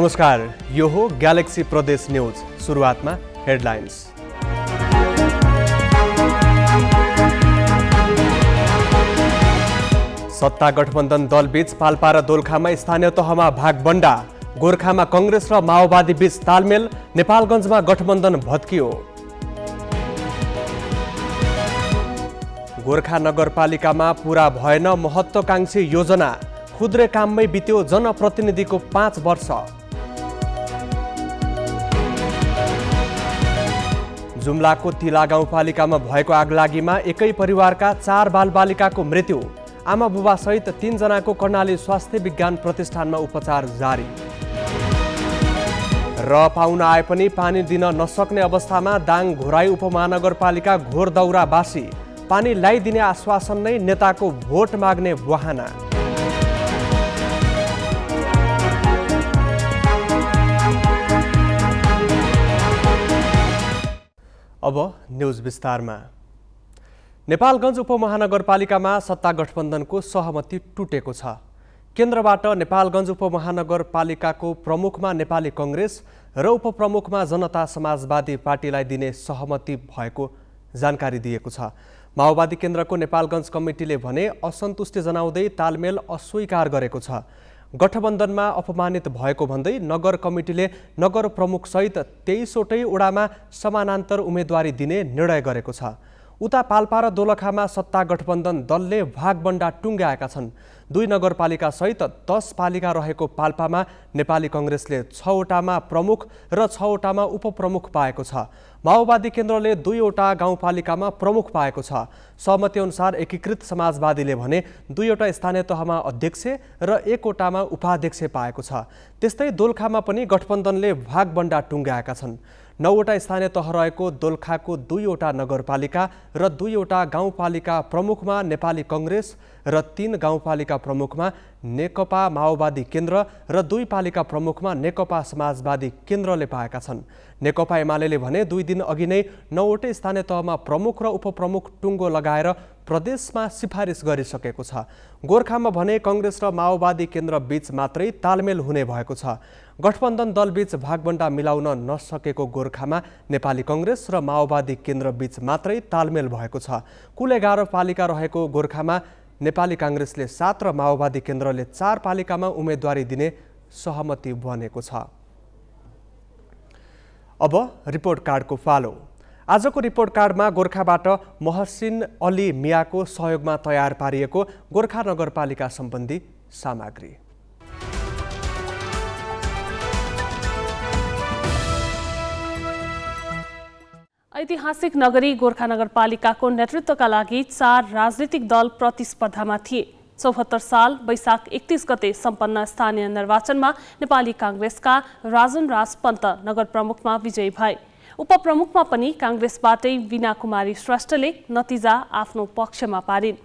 नमस्कार यो हो ग्यालेक्सी प्रदेश न्युज सुरुवातमा हेडलाइन्स सत्ता गठबन्धन दलबीच पाल्पा र दोलखामा स्थानीय तहमा भागबन्डा गोर्खामा कङ्ग्रेस र माओवादी बीच तालमेल नेपालगञ्जमा गठबन्धन भत्कियो गोर्खा नगरपालिकामा पुरा भएन महत्वाकांक्षी योजना खुद्रे काममै बित्यो जनप्रतिनिधिको पाँच वर्ष जुम्लाको तिला गाउँपालिकामा भएको आगलागीमा एकै परिवारका चार बालबालिकाको मृत्यु आमा बुबासहित तिनजनाको कर्णाली स्वास्थ्य विज्ञान प्रतिष्ठानमा उपचार जारी र पाहुना आए पनि पानी दिन नसक्ने अवस्थामा दाङ घोराई उपमहानगरपालिका घोर दौरावासी पानी ल्याइदिने आश्वासन नै नेताको भोट माग्ने वाहना अब न्यूज विस्तारमा नेपालगञ्ज उपमहानगरपालिकामा सत्ता गठबन्धनको सहमति टुटेको छ केन्द्रबाट नेपालगञ्ज उपमहानगरपालिकाको प्रमुखमा नेपाली कङ्ग्रेस र उपप्रमुखमा जनता समाजवादी पार्टीलाई दिने सहमति भएको जानकारी दिएको छ माओवादी केन्द्रको नेपालगञ्ज कमिटीले भने असन्तुष्टि जनाउँदै तालमेल अस्वीकार गरेको छ गठबन्धनमा अपमानित भएको भन्दै नगर कमिटीले नगर प्रमुखसहित तेइसवटै ओडामा समानान्तर उम्मेदवारी दिने निर्णय गरेको छ उता पाल्पा र दोलखामा सत्ता गठबन्धन दलले भागबन्डा टुङ्ग्याएका छन् दुई नगरपालिका सहित दस पालिका रहेको पाल्पामा नेपाली कङ्ग्रेसले छवटामा प्रमुख र छवटामा उपप्रमुख पाएको छ माओवादी केन्द्रले दुईवटा गाउँपालिकामा प्रमुख पाएको छ सहमतिअनुसार एकीकृत समाजवादीले भने दुईवटा स्थानीय तहमा अध्यक्ष र एकवटामा उपाध्यक्ष पाएको छ त्यस्तै दोलखामा पनि गठबन्धनले भागबन्डा टुङ्गाएका छन् नौवटा स्थानीय तह रहेको दोलखाको दुईवटा नगरपालिका र दुईवटा गाउँपालिका प्रमुखमा नेपाली कङ्ग्रेस र तीन गाउँपालिका प्रमुखमा नेकपा माओवादी केन्द्र र दुई पालिका प्रमुखमा नेकपा समाजवादी केन्द्रले पाएका छन् नेकपा एमाले भने दुई दिन अघि नै नौवटै स्थानीय तहमा प्रमुख र उपप्रमुख टुङ्गो लगाएर प्रदेशमा सिफारिस गरिसकेको छ गोर्खामा भने कङ्ग्रेस र माओवादी केन्द्र बीच मात्रै तालमेल हुने भएको छ गठबन्धन दलबीच भागबन्डा मिलाउन नसकेको गोर्खामा नेपाली कङ्ग्रेस र माओवादी केन्द्र बीच मात्रै तालमेल भएको छ कुल एघार पालिका रहेको गोर्खामा नेपाली काङ्ग्रेसले सात र माओवादी केन्द्रले चार पालिकामा उम्मेदवारी दिने सहमति बनेको छ अब रिपोर्ट कार्डको फालो आजको रिपोर्ट कार्डमा गोर्खाबाट महसिन अली मियाको सहयोगमा तयार पारिएको गोर्खा नगरपालिका सम्बन्धी सामग्री ऐतिहासिक नगरी गोर्खा नगरपालिकाको नेतृत्वका लागि चार राजनीतिक दल प्रतिस्पर्धामा थिए चौहत्तर साल वैशाख एकतिस गते सम्पन्न स्थानीय निर्वाचनमा नेपाली काङ्ग्रेसका राजन राज पन्त नगर प्रमुखमा विजयी भए उपप्रमुखमा पनि काङ्ग्रेसबाटै विना कुमारी श्रेष्ठले नतिजा आफ्नो पक्षमा पारिन्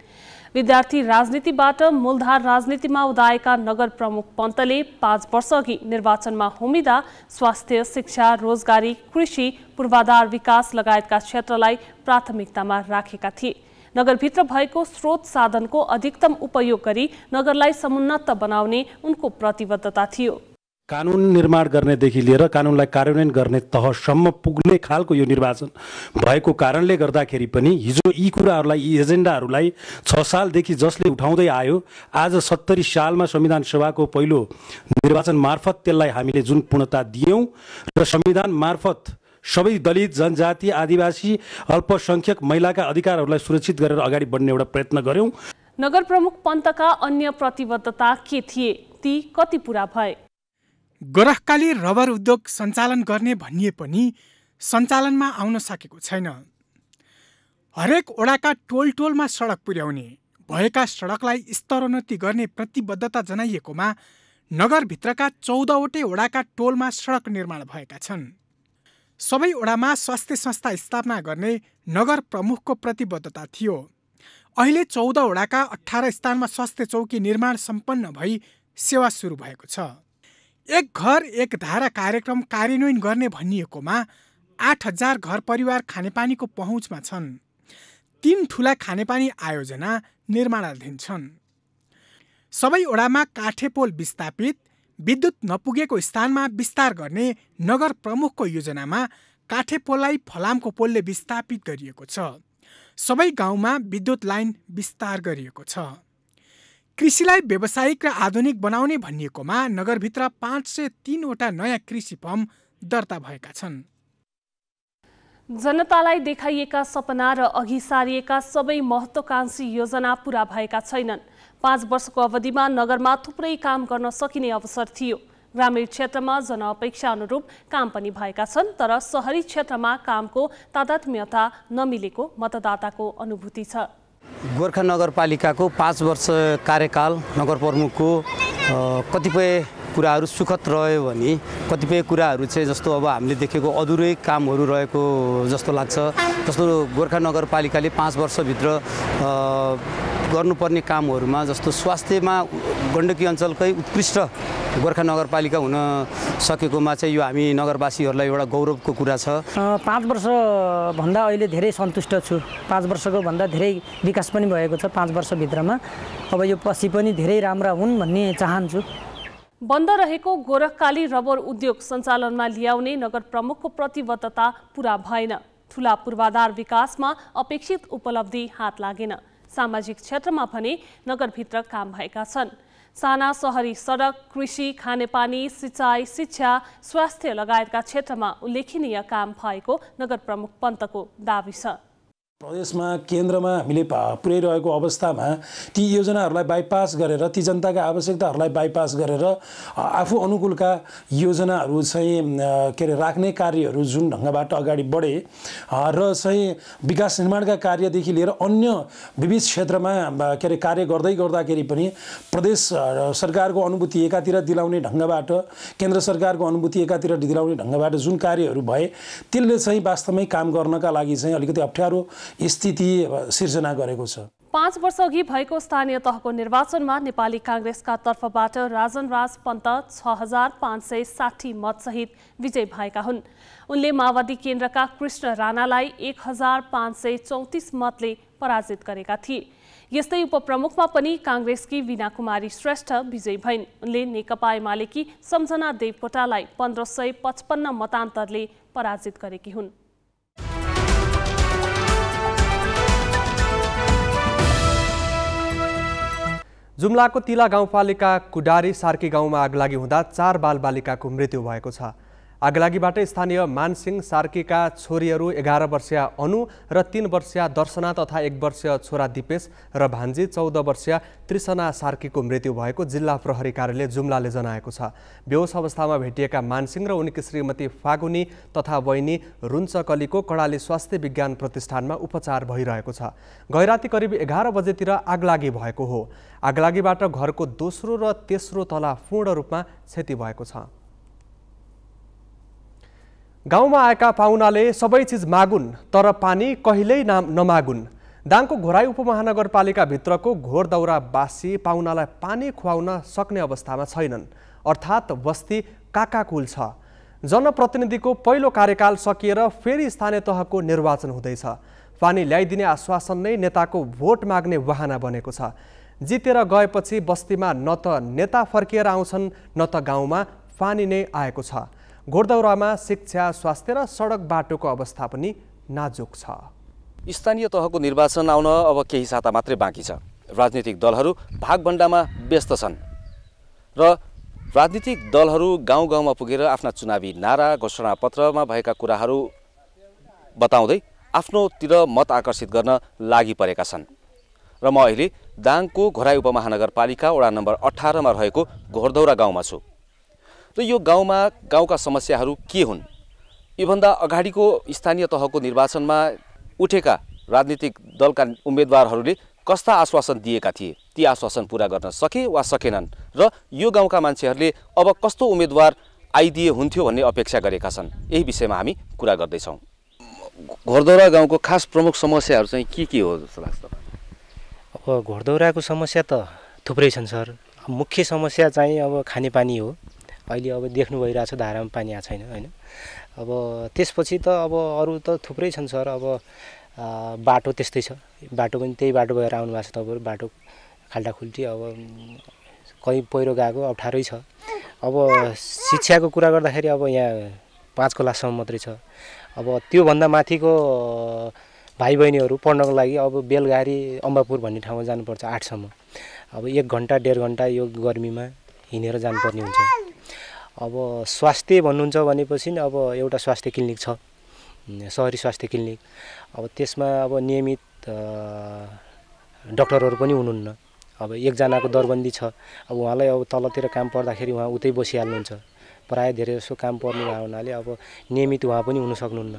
विद्यार्थी राजनीतिबाट मूलधार राजनीतिमा उदाएका नगर प्रमुख पन्तले पाँच वर्षअघि निर्वाचनमा होमिँदा स्वास्थ्य शिक्षा रोजगारी कृषि पूर्वाधार विकास लगायतका क्षेत्रलाई प्राथमिकतामा राखेका थिए नगरभित्र भएको स्रोत साधनको अधिकतम उपयोग गरी नगरलाई समुन्नत बनाउने उनको प्रतिबद्धता थियो कानुन निर्माण गर्नेदेखि लिएर कानुनलाई कार्यान्वयन गर्ने तहसम्म पुग्ने खालको यो निर्वाचन भएको कारणले गर्दाखेरि पनि हिजो यी कुराहरूलाई यी एजेन्डाहरूलाई छ सालदेखि जसले उठाउँदै आयो आज सत्तरी सालमा संविधान सभाको पहिलो निर्वाचन मार्फत त्यसलाई हामीले जुन पूर्णता दियौँ र संविधान मार्फत सबै दलित जनजाति आदिवासी अल्पसङ्ख्यक महिलाका अधिकारहरूलाई सुरक्षित गरेर अगाडि बढ्ने एउटा प्रयत्न गऱ्यौँ नगर प्रमुख पन्तका अन्य प्रतिबद्धता के थिए ती कति पुरा भए गोरखकाली रबर उद्योग सञ्चालन गर्ने भनिए पनि सञ्चालनमा आउन सकेको छैन हरेक ओडाका टोल टोलमा सडक पुर्याउने भएका सडकलाई स्तरोन्नति गर्ने प्रतिबद्धता जनाइएकोमा नगरभित्रका चौधवटै वडाका टोलमा सडक निर्माण भएका छन् सबै वडामा स्वास्थ्य संस्था स्थापना गर्ने नगर प्रमुखको प्रतिबद्धता थियो अहिले चौधवटाका अठार स्थानमा स्वास्थ्य चौकी निर्माण सम्पन्न भई सेवा सुरु भएको छ एक घर एक धारा कार्यक्रम कार्यान्वयन गर्ने भनिएकोमा आठ हजार घर परिवार खानेपानीको पहुँचमा छन् तीन ठुला खानेपानी आयोजना निर्माणाधीन छन् सबैवटामा काठेपोल विस्थापित विद्युत नपुगेको स्थानमा विस्तार गर्ने नगर प्रमुखको योजनामा काठेपोललाई फलामको पोलले विस्थापित गरिएको छ सबै गाउँमा विद्युत लाइन विस्तार गरिएको छ कृषिलाई व्यावसायिक र आधुनिक बनाउने भनिएकोमा नगरभित्र पाँच सय तिनवटा नयाँ कृषि पम्प दर्ता भएका छन् जनतालाई देखाइएका सपना र अघि सारिएका सबै महत्वाकांक्षी योजना पुरा भएका छैनन् पाँच वर्षको अवधिमा नगरमा थुप्रै काम गर्न सकिने अवसर थियो ग्रामीण क्षेत्रमा जनअपेक्षा अनुरूप काम पनि भएका छन् तर सहरी क्षेत्रमा कामको तादात्म्यता नमिलेको मतदाताको अनुभूति छ गोर्खा नगरपालिकाको पाँच वर्ष कार्यकाल नगर प्रमुखको कतिपय कुराहरू सुखद रह्यो भने कतिपय कुराहरू चाहिँ जस्तो अब हामीले देखेको अधुरै कामहरू रहेको जस्तो लाग्छ जस्तो गोर्खा नगरपालिकाले पाँच वर्षभित्र गर्नुपर्ने कामहरूमा जस्तो स्वास्थ्यमा गण्डकी अञ्चलकै उत्कृष्ट गोर्खा नगरपालिका हुन सकेकोमा चाहिँ यो हामी नगरवासीहरूलाई एउटा गौरवको कुरा छ पाँच वर्षभन्दा अहिले धेरै सन्तुष्ट छु पाँच वर्षको भन्दा धेरै विकास पनि भएको छ पाँच वर्षभित्रमा अब यो पछि पनि धेरै राम्रा हुन् भन्ने चाहन्छु बन्द रहेको गोरखकाली रबर उद्योग सञ्चालनमा ल्याउने नगर प्रमुखको प्रतिबद्धता पुरा भएन ठुला पूर्वाधार विकासमा अपेक्षित उपलब्धि हात लागेन सामाजिक क्षेत्रमा भने नगरभित्र काम भएका छन् साना सहरी सडक कृषि खानेपानी सिँचाइ शिक्षा स्वास्थ्य लगायतका क्षेत्रमा उल्लेखनीय काम भएको नगर प्रमुख पन्तको दावी छ प्रदेशमा केन्द्रमा हामीले पुर्याइरहेको अवस्थामा ती योजनाहरूलाई बाइपास गरेर ती जनताका आवश्यकताहरूलाई बाइपास गरेर आफू अनुकूलका योजनाहरू चाहिँ के अरे राख्ने कार्यहरू जुन ढङ्गबाट अगाडि बढे र चाहिँ विकास निर्माणका कार्यदेखि लिएर अन्य विविध क्षेत्रमा के अरे कार्य गर्दै गर्दाखेरि पनि प्रदेश सरकारको अनुभूति एकातिर दिलाउने ढङ्गबाट केन्द्र सरकारको अनुभूति एकातिर दिलाउने ढङ्गबाट जुन कार्यहरू भए त्यसले चाहिँ वास्तवमै काम गर्नका लागि चाहिँ अलिकति अप्ठ्यारो स्थिति सिर्जना गरेको छ पाँच वर्षअघि भएको स्थानीय तहको निर्वाचनमा नेपाली काङ्ग्रेसका तर्फबाट राजनराज पन्त छ हजार पाँच सय साठी मतसहित विजय भएका हुन् उनले माओवादी केन्द्रका कृष्ण राणालाई एक हजार पाँच सय चौतिस मतले पराजित गरेका थिए यस्तै उपप्रमुखमा पनि काङ्ग्रेसकी विना कुमारी श्रेष्ठ विजयी भइन् उनले नेकपा एमालेकी सम्झना देवकोटालाई पन्ध्र सय पचपन्न मतान्तरले पराजित गरेकी हुन् जुम्लाको तिला गाउँपालिका कुडारी सार्की गाउँमा आगलागी हुँदा चार बालबालिकाको मृत्यु भएको छ आगलागीबाट स्थानीय मानसिंह सार्कीका छोरीहरू एघार वर्षीय अनु र तीन वर्षीय दर्शना तथा एक वर्षीय छोरा दिपेश र भान्जी चौध वर्षीय त्रिसना सार्कीको मृत्यु भएको जिल्ला प्रहरी कार्यालय जुम्लाले जनाएको छ बेहोस अवस्थामा भेटिएका मानसिंह र उनकी श्रीमती फागुनी तथा बहिनी रुन्चकलीको कडाली स्वास्थ्य विज्ञान प्रतिष्ठानमा उपचार भइरहेको छ गैराती करिब एघार बजेतिर आगलागी भएको हो आगलागीबाट घरको दोस्रो र तेस्रो तला पूर्ण रूपमा क्षति भएको छ गाउँमा आएका पाहुनाले सबै चिज मागुन् तर पानी कहिल्यै नाम नमागुन् दाङको घोराई उपमहानगरपालिकाभित्रको घोर दौरावासी पाहुनालाई पानी खुवाउन सक्ने अवस्थामा छैनन् अर्थात् बस्ती काकाकुल छ जनप्रतिनिधिको पहिलो कार्यकाल सकिएर फेरि स्थानीय तहको निर्वाचन हुँदैछ पानी ल्याइदिने आश्वासन नै नेताको भोट माग्ने वाहना बनेको छ जितेर गएपछि बस्तीमा न त नेता फर्किएर आउँछन् न त गाउँमा पानी नै आएको छ घोडदौरामा शिक्षा स्वास्थ्य र सडक बाटोको अवस्था पनि नाजुक छ स्थानीय तहको निर्वाचन आउन अब केही साता मात्रै बाँकी छ राजनीतिक दलहरू भागभन्डामा व्यस्त छन् र राजनीतिक दलहरू गाउँ गाउँमा पुगेर आफ्ना चुनावी नारा घोषणापत्रमा भएका कुराहरू बताउँदै आफ्नोतिर मत आकर्षित गर्न लागि परेका छन् र म अहिले दाङको घोराई उपमहानगरपालिका वडा नम्बर अठारमा रहेको घोरदौरा गाउँमा छु र यो गाउँमा गाउँका समस्याहरू के हुन् योभन्दा अगाडिको स्थानीय तहको निर्वाचनमा उठेका राजनीतिक दलका उम्मेदवारहरूले कस्ता आश्वासन दिएका थिए ती आश्वासन पुरा गर्न सके वा सकेनन् र यो गाउँका मान्छेहरूले अब कस्तो उम्मेदवार आइदिए हुन्थ्यो भन्ने अपेक्षा गरेका छन् यही विषयमा हामी कुरा गर्दैछौँ घोरदौरा गाउँको खास प्रमुख समस्याहरू चाहिँ के के हो जस्तो लाग्छ अब घोरदौराको समस्या त थुप्रै छन् सर मुख्य समस्या चाहिँ अब खानेपानी हो अहिले अब देख्नु भइरहेछ धारामा पानी आएको छैन होइन अब त्यसपछि त अब अरू त थुप्रै छन् सर अब बाटो त्यस्तै छ बाटो पनि त्यही बाटो भएर आउनु भएको छ तपाईँहरू बाटो खाल्टाखुल्टी अब कहीँ पहिरो गएको अप्ठ्यारै छ अब शिक्षाको कुरा गर्दाखेरि अब यहाँ पाँच क्लाससम्म मात्रै छ अब त्योभन्दा माथिको भाइ बहिनीहरू पढ्नको लागि अब बेलगारी अम्बापुर भन्ने ठाउँमा जानुपर्छ आठसम्म अब एक घन्टा डेढ घन्टा यो गर्मीमा हिँडेर जानुपर्ने हुन्छ अब स्वास्थ्य भन्नुहुन्छ भनेपछि नि अब एउटा स्वास्थ्य क्लिनिक छ सहरी स्वास्थ्य क्लिनिक अब त्यसमा अब नियमित डक्टरहरू पनि हुनुहुन्न अब एकजनाको दरबन्दी छ अब उहाँलाई अब तलतिर काम पर्दाखेरि उहाँ उतै बसिहाल्नुहुन्छ प्रायः धेरै जसो काम पर्नु भएको हुनाले अब नियमित उहाँ पनि हुन सक्नुहुन्न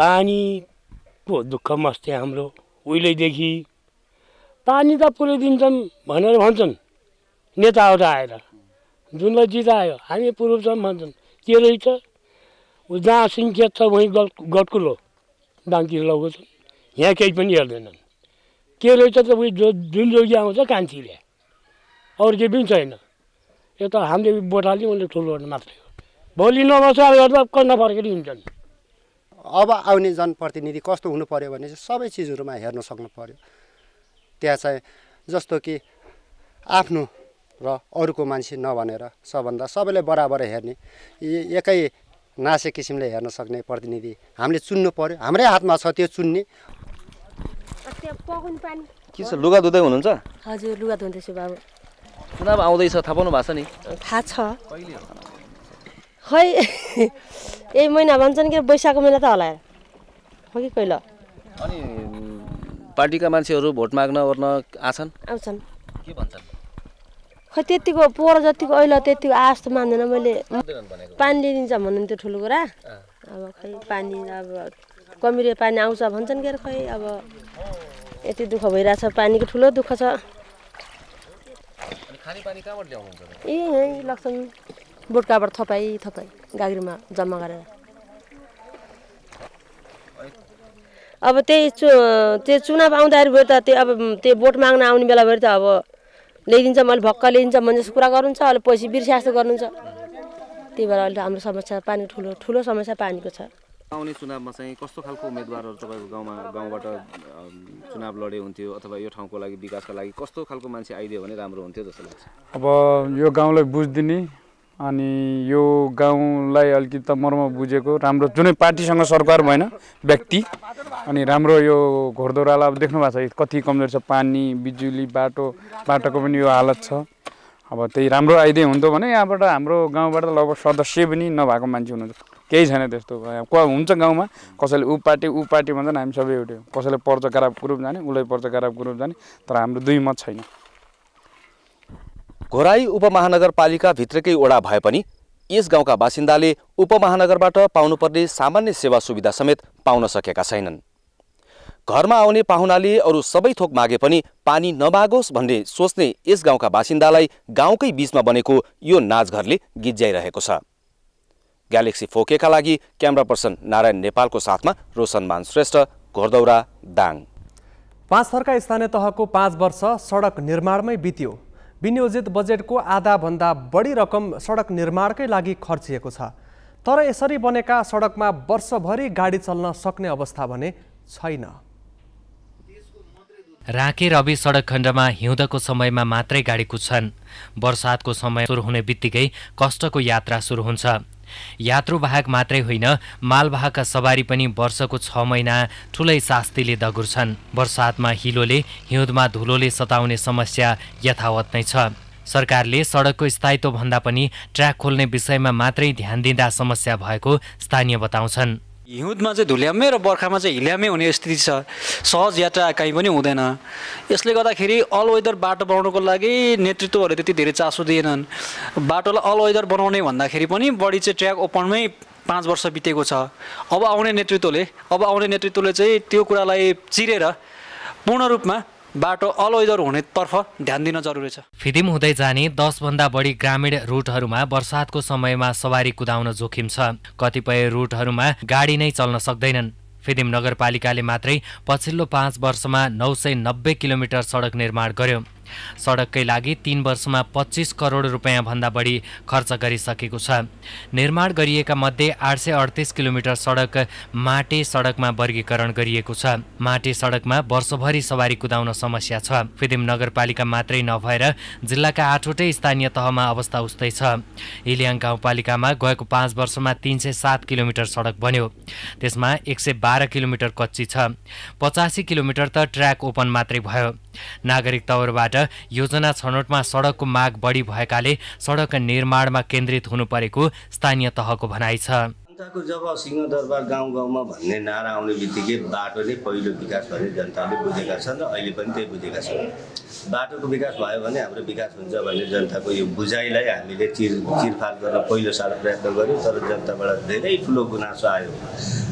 पानीको दुःख मस्ते हाम्रो उहिलेदेखि पानी त पुऱ्याइदिन्छन् भनेर भन्छन् नेताहरू आएर जुनलाई जितायो हामी पूर्वजन भन्छौँ के रहेछ ऊ जहाँ सिङ्केत छ वहीँ गट गटकुलो डाङ्की लगाउँछन् यहाँ केही पनि हेर्दैनन् के रहेछ त उयो जो जुन जोगी आउँछ कान्छीले अरू केही पनि छैन यो त हामीले बोटाली उसले ठुलो मात्रै हो भोलि नबसार गर्दा कन्दा फर्केर हिँड्छन् अब आउने जनप्रतिनिधि कस्तो हुनु पऱ्यो भने चाहिँ सबै चिजहरूमा हेर्न सक्नु पऱ्यो त्यहाँ चाहिँ जस्तो कि आफ्नो र अरूको मान्छे नभनेर सबभन्दा सबैलाई बराबर हेर्ने एकै नासे किसिमले हेर्न सक्ने प्रतिनिधि हामीले चुन्नु पऱ्यो हाम्रै हातमा छ त्यो चुन्ने के छ लुगा धुँदै हुनुहुन्छ हजुर लुगा धुँदैछु बाबु चुनाव आउँदैछ थाहा पाउनु भएको छ नि थाहा छ खै यही महिना भन्छन् कि वैशाखको महिना त होला हो कि कहिले अनि पार्टीका मान्छेहरू भोट माग्न ओर्न आछन् आउँछन् के भन्छन् खै त्यतिको पोहोर जतिको अहिले त्यतिको आश त मान्दैन मैले पानी लिइदिन्छ भन्नु त्यो ठुलो कुरा अब खै पानी अब कमिरे पानी आउँछ भन्छन् के खै अब यति दुःख भइरहेछ पानीको ठुलो दुःख छ ए यहीँ लक्ष्मी बोटकाबाट थपाइ थपाइ गाग्रीमा जम्मा गरेर अब त्यही चु त्यो चुनाव आउँदाखेरि भयो त त्यो अब त्यो बोट माग्न आउने बेला भयो त अब ल्याइदिन्छ मैले भक्क ल्याइदिन्छ मन जस्तो कुरा गर्नुहुन्छ अहिले पैसा बिर्स्या जस्तो गर्नुहुन्छ त्यही भएर अहिले हाम्रो समस्या पानी ठुलो ठुलो समस्या पानीको छ आउने चुनावमा चाहिँ कस्तो खालको उम्मेदवारहरू तपाईँको गाउँमा गाउँबाट चुनाव लडे हुन्थ्यो अथवा यो ठाउँको लागि विकासको लागि कस्तो खालको मान्छे आइदियो भने राम्रो हुन्थ्यो जस्तो लाग्छ अब यो गाउँलाई बुझिदिने अनि यो गाउँलाई अलिकति त मर्म बुझेको राम्रो जुनै पार्टीसँग सरकार भएन व्यक्ति अनि राम्रो यो घोरदौरालाई अब देख्नु भएको छ कति कमजोर छ पानी बिजुली बाटो बाटोको पनि यो हालत छ अब त्यही राम्रो आइदिए हुन्थ्यो भने यहाँबाट हाम्रो गाउँबाट त लगभग सदस्य पनि नभएको मान्छे हुनुहुन्छ केही छैन त्यस्तो क हुन्छ गाउँमा कसैले ऊ पार्टी ऊ पार्टी भन्छन् हामी सबै एउटै कसैले पर्च खराब ग्रुप जाने उसलाई पर्च खराब ग्रुप जाने तर हाम्रो दुई मत छैन घोराई उपमहानगरपालिकाभित्रकै ओडा भए पनि यस गाउँका बासिन्दाले उपमहानगरबाट पाउनुपर्ने सामान्य सेवा सुविधा समेत पाउन सकेका छैनन् घरमा आउने पाहुनाले अरू सबै थोक मागे पनि पानी नमागोस् भन्ने सोच्ने यस गाउँका बासिन्दालाई गाउँकै बीचमा बनेको यो नाचघरले गिज्याइरहेको छ ग्यालेक्सी फोकेका लागि क्यामरा पर्सन नारायण नेपालको साथमा रोशन मान श्रेष्ठ घोरदौरा दाङ पाँच थरका स्थानीय तहको पाँच वर्ष सडक निर्माणमै बित्यो विनियोजित बजेटको आधाभन्दा बढी रकम सडक निर्माणकै लागि खर्चिएको छ तर यसरी बनेका सडकमा वर्षभरि गाडी चल्न सक्ने अवस्था भने छैन राँके रवि सडक खण्डमा हिउँदको समयमा मात्रै गाडी कुद्छन् बर्सातको समय सुरु हुने बित्तिकै कष्टको यात्रा सुरु हुन्छ यात्रुवाहक मात्रै होइन मालवाहक सवारी पनि वर्षको छ महिना ठुलै शास्तिले दगुर्छन् वर्षातमा हिलोले हिउँदमा धुलोले सताउने समस्या यथावत नै छ सरकारले सडकको स्थायित्वभन्दा पनि ट्र्याक खोल्ने विषयमा मात्रै ध्यान दिँदा समस्या भएको स्थानीय बताउँछन् हिउँदमा चाहिँ धुल्यामै र बर्खामा चाहिँ हिल्यामै हुने स्थिति छ सहज यात्रा काहीँ पनि हुँदैन यसले गर्दाखेरि अल वेदर बाटो बनाउनुको लागि नेतृत्वहरूले त्यति धेरै चासो दिएनन् बाटोलाई अल वेदर बनाउने भन्दाखेरि पनि बढी चाहिँ ट्र्याक ओपनमै पाँच वर्ष बितेको छ अब आउने नेतृत्वले अब आउने नेतृत्वले चाहिँ त्यो कुरालाई चिरेर पूर्ण रूपमा बाटो अलवेदर हुनेतर्फ ध्यान दिन जरुरी छ फिदिम हुँदै जाने दसभन्दा बढी ग्रामीण रुटहरूमा वर्षातको समयमा सवारी कुदाउन जोखिम छ कतिपय रुटहरूमा गाडी नै चल्न सक्दैनन् फिदिम नगरपालिकाले मात्रै पछिल्लो पाँच वर्षमा नौ सय नब्बे किलोमिटर सडक निर्माण गर्यो सडककै लागि तीन वर्षमा पच्चिस करोड रुपियाँभन्दा बढी खर्च गरिसकेको छ निर्माण गरिएका मध्ये आठ सय अडतिस किलोमिटर सडक माटे सडकमा वर्गीकरण गरिएको छ माटे सडकमा वर्षभरि सवारी कुदाउन समस्या छ फिदिम नगरपालिका मात्रै नभएर जिल्लाका आठवटै स्थानीय तहमा अवस्था उस्तै छ इलियाङ गाउँपालिकामा गएको पाँच वर्षमा तिन सय सात किलोमिटर सडक बन्यो त्यसमा एक सय बाह्र किलोमिटर कच्ची छ पचासी किलोमिटर त ट्र्याक ओपन मात्रै भयो नागरिक तवरबाट योजना छनौटमा सडकको माग बढी भएकाले सडक निर्माणमा केन्द्रित हुनु परेको स्थानीय तहको भनाइ छ जनताको जब सिंहदरबार गाउँ गाउँमा भन्ने नारा आउने बित्तिकै बाटो नै पहिलो विकास भन्ने जनताले बुझेका छन् र अहिले पनि त्यही बुझेका छन् बाटोको विकास भयो भने हाम्रो विकास हुन्छ भन्ने जनताको यो बुझाइलाई हामीले चिर चिरफाल गर्न पहिलो साल प्रयत्न गऱ्यौँ तर जनताबाट धेरै ठुलो गुनासो आयो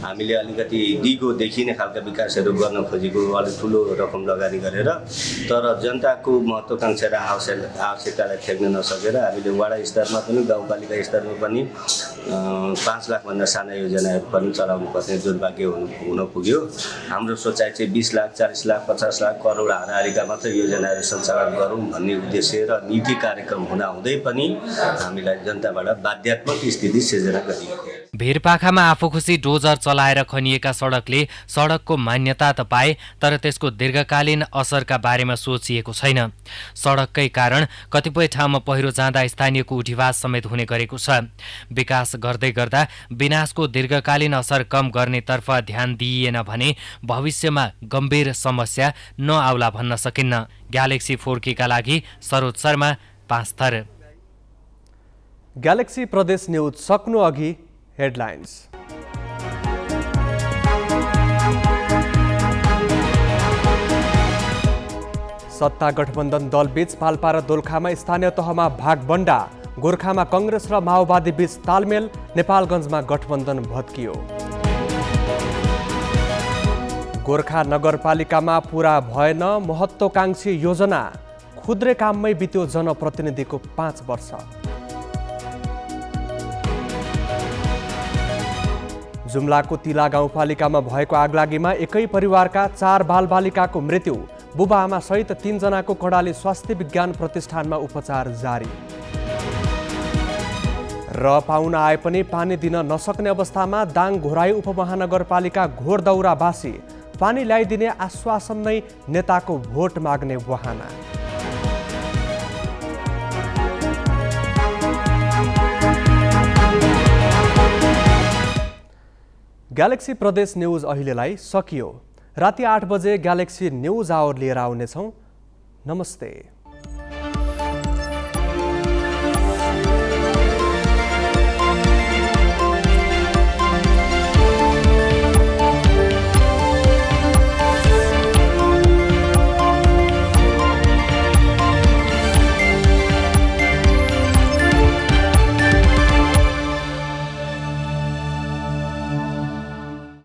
हामीले अलिकति दिगो देखिने खालका विकासहरू गर्न खोजेको अलिक ठुलो रकम लगानी गरेर तर जनताको महत्त्वकाङ्क्षा र आवश्यक आवश्यकतालाई फ्याँक्न नसकेर हामीले वडा स्तरमा पनि गाउँपालिका स्तरमा पनि पाँच लाखभन्दा साना योजनाहरू पनि चलाउनु पर्ने दुर्भाग्य हुनु हुन पुग्यो हाम्रो सोचाइ चाहिँ बिस लाख चालिस लाख पचास लाख करोड हाराहारीका मात्रै योजना मिलाएर सञ्चालन गरौँ भन्ने उद्देश्य र नीति कार्यक्रम हुँदाहुँदै पनि हामीलाई जनताबाट बाध्यात्मक स्थिति सिर्जना गरिएको भिरपाखामा आफू खुसी डोजर चलाएर खनिएका सडकले सडकको मान्यता त पाए तर त्यसको दीर्घकालीन असरका बारेमा सोचिएको छैन सडककै कारण कतिपय ठाउँमा पहिरो जाँदा स्थानीयको उठिवास समेत हुने गरेको छ विकास गर्दै गर्दा विनाशको दीर्घकालीन असर कम गर्नेतर्फ ध्यान दिइएन भने भविष्यमा गम्भीर समस्या नआउला भन्न सकिन्न ग्यालेक्सी फोर्कीका लागि सरोज शर्मा पाँच थर ग्यालेक्सी प्रदेश न्युज सक्नु अघि headlines. सत्ता गठबन्धन दलबीच पाल्पा र दोलखामा स्थानीय तहमा भागबन्डा गोर्खामा कङ्ग्रेस र माओवादी बीच तालमेल नेपालगञ्जमा गठबन्धन भत्कियो गोर्खा नगरपालिकामा पुरा भएन महत्वाकांक्षी योजना खुद्रे काममै बित्यो जनप्रतिनिधिको पाँच वर्ष जुम्लाको तिला गाउँपालिकामा भएको आगलागीमा एकै परिवारका चार बालबालिकाको मृत्यु बुबाआमा सहित तिनजनाको कडाले स्वास्थ्य विज्ञान प्रतिष्ठानमा उपचार जारी र पाहुना आए पनि पानी दिन नसक्ने अवस्थामा दाङ घोराई उपमहानगरपालिका घोर दौरावासी पानी ल्याइदिने आश्वासन नै नेताको भोट माग्ने बहाना ग्यालेक्सी प्रदेश न्युज अहिलेलाई सकियो राति आठ बजे ग्यालेक्सी न्युज आवर लिएर आउनेछौँ नमस्ते